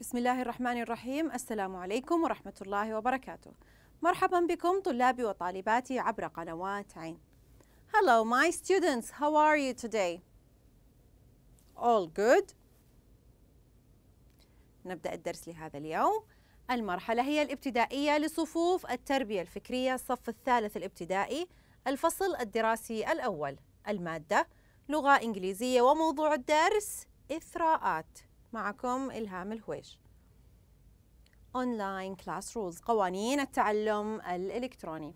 بسم الله الرحمن الرحيم السلام عليكم ورحمة الله وبركاته مرحبا بكم طلابي وطالباتي عبر قنوات عين Hello my students how are you today? All good? نبدأ الدرس لهذا اليوم المرحلة هي الابتدائية لصفوف التربية الفكرية الصف الثالث الابتدائي الفصل الدراسي الأول المادة لغة إنجليزية وموضوع الدرس إثراءات معكم إلهام الهويش Online Class Rules قوانين التعلم الإلكتروني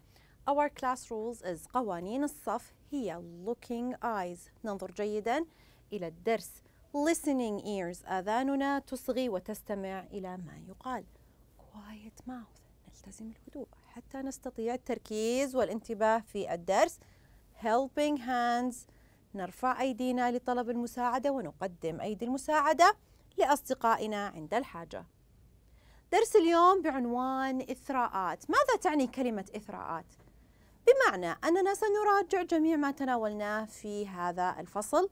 Our class rules is قوانين الصف هي looking eyes ننظر جيدا إلى الدرس listening ears آذاننا تصغي وتستمع إلى ما يقال quiet mouth نلتزم الهدوء حتى نستطيع التركيز والانتباه في الدرس helping hands نرفع أيدينا لطلب المساعدة ونقدم أيدي المساعدة لأصدقائنا عند الحاجة درس اليوم بعنوان إثراءات ماذا تعني كلمة إثراءات؟ بمعنى أننا سنراجع جميع ما تناولناه في هذا الفصل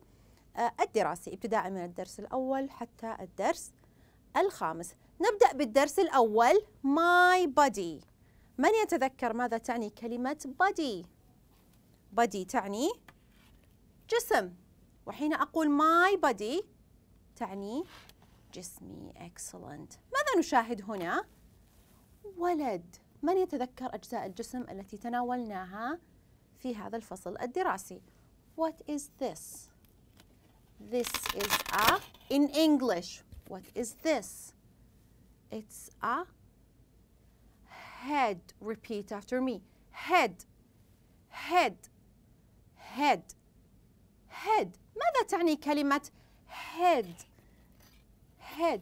آه، الدراسي ابتداء من الدرس الأول حتى الدرس الخامس نبدأ بالدرس الأول my body من يتذكر ماذا تعني كلمة body body تعني جسم وحين أقول my body تعني جسمي excellent ماذا نشاهد هنا؟ ولد من يتذكر أجزاء الجسم التي تناولناها في هذا الفصل الدراسي What is this? This is a in English What is this? It's a head Repeat after me head head head head ماذا تعني كلمة head head.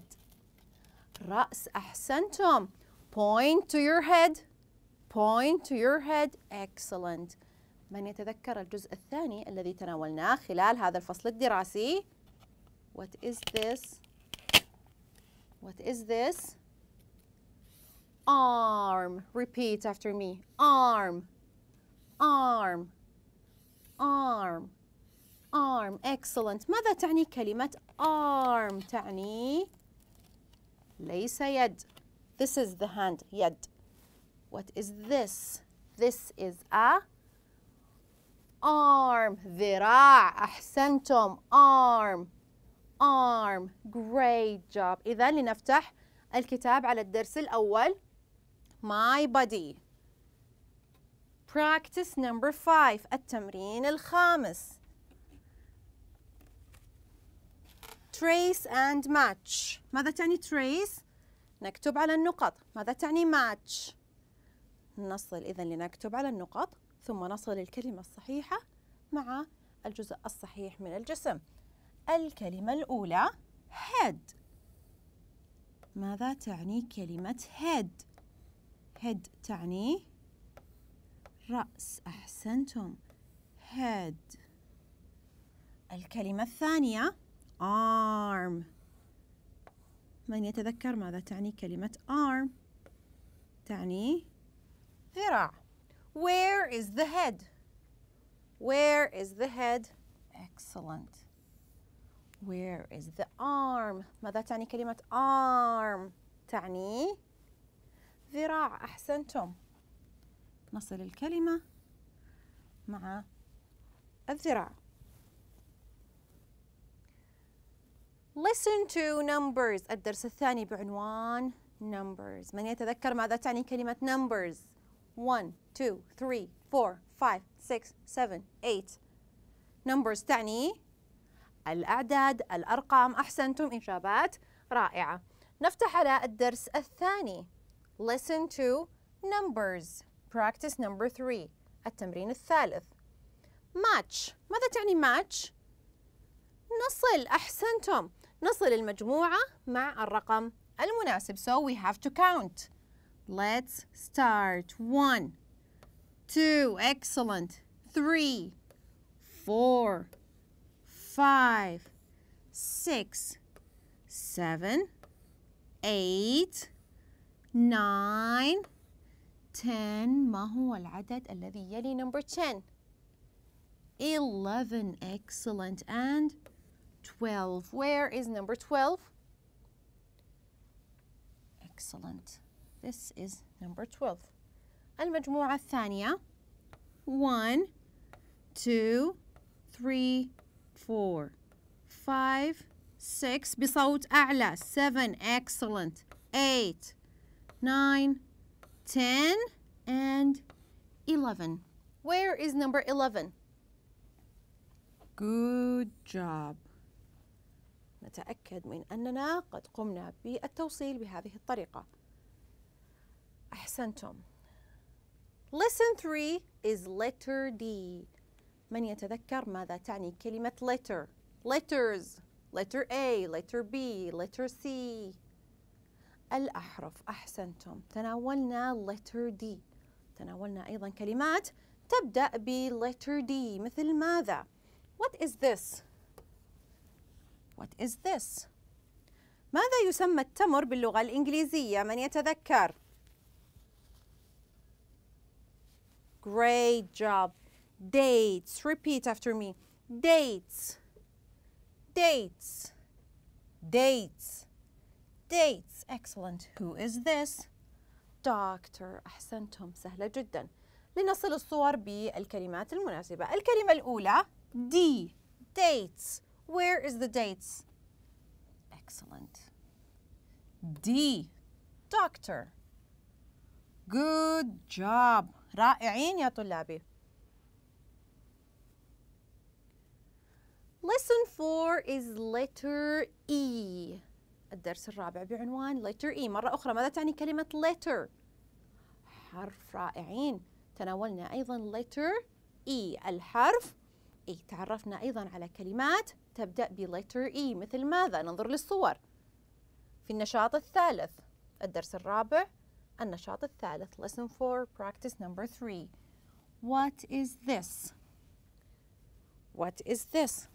رأس أحسنتم. Point to your head. Point to your head. Excellent. من يتذكر الجزء الثاني الذي تناولناه خلال هذا الفصل الدراسي؟ What is this? What is this? Arm. Repeat after me. Arm. Arm. Arm. arm excellent ماذا تعني كلمة arm تعني ليس يد this is the hand يد what is this this is a arm ذراع أحسنتم arm arm great job إذا لنفتح الكتاب على الدرس الأول my body practice number five التمرين الخامس trace and match ماذا تعني trace؟ نكتب على النقط ماذا تعني match؟ نصل إذا لنكتب على النقط ثم نصل الكلمة الصحيحة مع الجزء الصحيح من الجسم الكلمة الأولى head ماذا تعني كلمة head؟ head تعني رأس أحسنتم head الكلمة الثانية arm من يتذكر ماذا تعني كلمة arm تعني ذراع where is the head where is the head excellent where is the arm ماذا تعني كلمة arm تعني ذراع أحسنتم نصل الكلمة مع الذراع Listen to numbers الدرس الثاني بعنوان numbers من يتذكر ماذا تعني كلمة numbers 1 2 3 4 5 6 7 8 numbers تعني الأعداد الأرقام أحسنتم إجابات رائعة نفتح على الدرس الثاني Listen to numbers Practice number 3 التمرين الثالث Match ماذا تعني match؟ نصل أحسنتم نصل المجموعة مع الرقم المناسب so we have to count let's start one two excellent three four five six seven eight nine ten ما هو العدد الذي يلي number ten eleven excellent and 12. Where is number 12? Excellent. This is number 12. المجموعة الثانية 1, 2, 3, 4, 5, 6 بصوت أعلى 7 excellent 8 9 10 and 11 Where is number 11? Good job نتأكد من أننا قد قمنا بالتوصيل بهذه الطريقة أحسنتم Lesson 3 is letter D من يتذكر ماذا تعني كلمة letter letters letter A letter B letter C الأحرف أحسنتم تناولنا letter D تناولنا أيضا كلمات تبدأ ب letter D مثل ماذا What is this What is this? ماذا يسمى التمر باللغة الإنجليزية؟ من يتذكر؟ Great job. Dates. Repeat after me. Dates. Dates. Dates. Dates. Excellent. Who is this? Doctor. أحسنتم. سهلة جدا. لنصل الصور بالكلمات المناسبة. الكلمة الأولى D. Dates. Where is the dates? Excellent. D. Doctor. Good job. رائعين يا طلابي. Lesson 4 is letter E. الدرس الرابع بعنوان letter E. مرة أخرى ماذا تعني كلمة letter؟ حرف رائعين. تناولنا أيضا letter E. الحرف E تعرفنا أيضا على كلمات تبدأ letter E مثل ماذا؟ ننظر للصور في النشاط الثالث الدرس الرابع النشاط الثالث Lesson 4 Practice Number 3 What is this? What is this?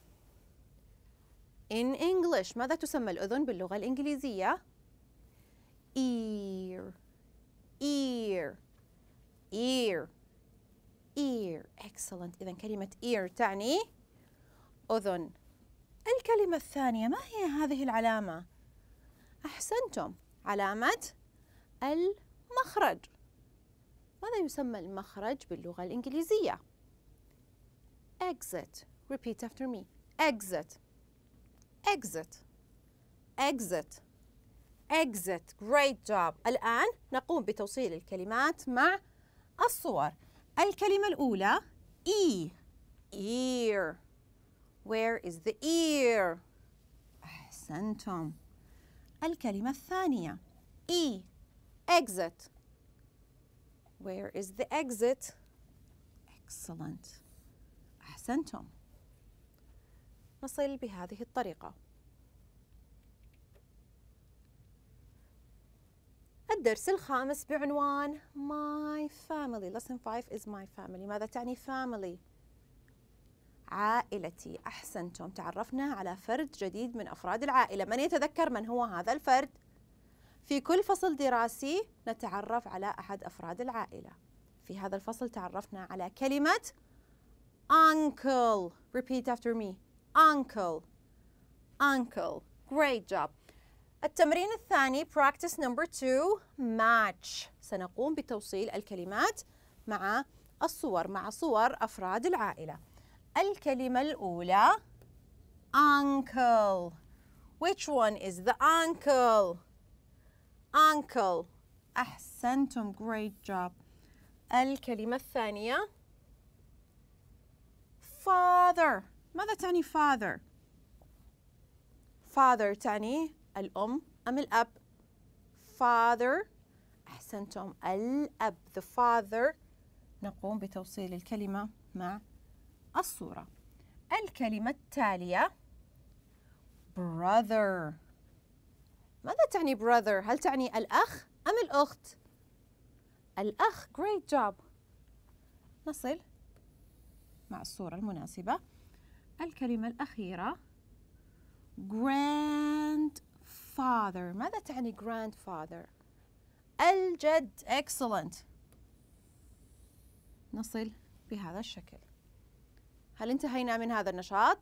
In English ماذا تسمى الأذن باللغة الإنجليزية؟ Ear Ear Ear ear excellent إذا كلمة ear تعني أذن الكلمة الثانية ما هي هذه العلامة؟ أحسنتم علامة المخرج ماذا يسمى المخرج باللغة الإنجليزية؟ exit repeat after me exit exit exit exit great job الآن نقوم بتوصيل الكلمات مع الصور الكلمة الأولى E ear Where is the ear؟ أحسنتم الكلمة الثانية E exit Where is the exit؟ Excellent أحسنتم نصل بهذه الطريقة الدرس الخامس بعنوان My family lesson 5 is my family ماذا تعني family؟ عائلتي أحسنتم تعرفنا على فرد جديد من أفراد العائلة من يتذكر من هو هذا الفرد؟ في كل فصل دراسي نتعرف على أحد أفراد العائلة في هذا الفصل تعرفنا على كلمة uncle repeat after me uncle uncle great job التمرين الثاني practice number two match سنقوم بتوصيل الكلمات مع الصور مع صور أفراد العائلة الكلمة الأولى uncle which one is the uncle uncle أحسنتم great job الكلمة الثانية father ماذا تعني father father تعني الأم أم الأب father أحسنتم الأب the father نقوم بتوصيل الكلمة مع الصورة الكلمة التالية brother ماذا تعني brother؟ هل تعني الأخ أم الأخت؟ الأخ great job نصل مع الصورة المناسبة الكلمة الأخيرة grand father ماذا تعني grandfather الجد excellent نصل بهذا الشكل هل انتهينا من هذا النشاط؟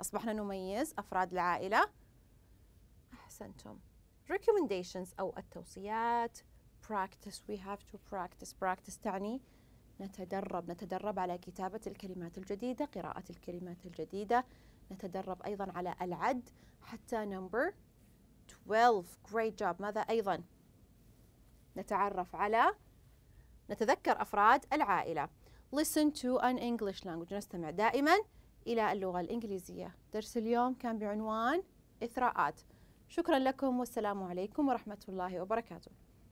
أصبحنا نميز أفراد العائلة أحسنتم recommendations أو التوصيات practice we have to practice practice تعني نتدرب نتدرب على كتابة الكلمات الجديدة قراءة الكلمات الجديدة نتدرب أيضا على العد حتى نمبر 12 great job ماذا أيضا نتعرف على نتذكر أفراد العائلة listen to an English language نستمع دائما إلى اللغة الإنجليزية درس اليوم كان بعنوان إثراءات شكرا لكم والسلام عليكم ورحمة الله وبركاته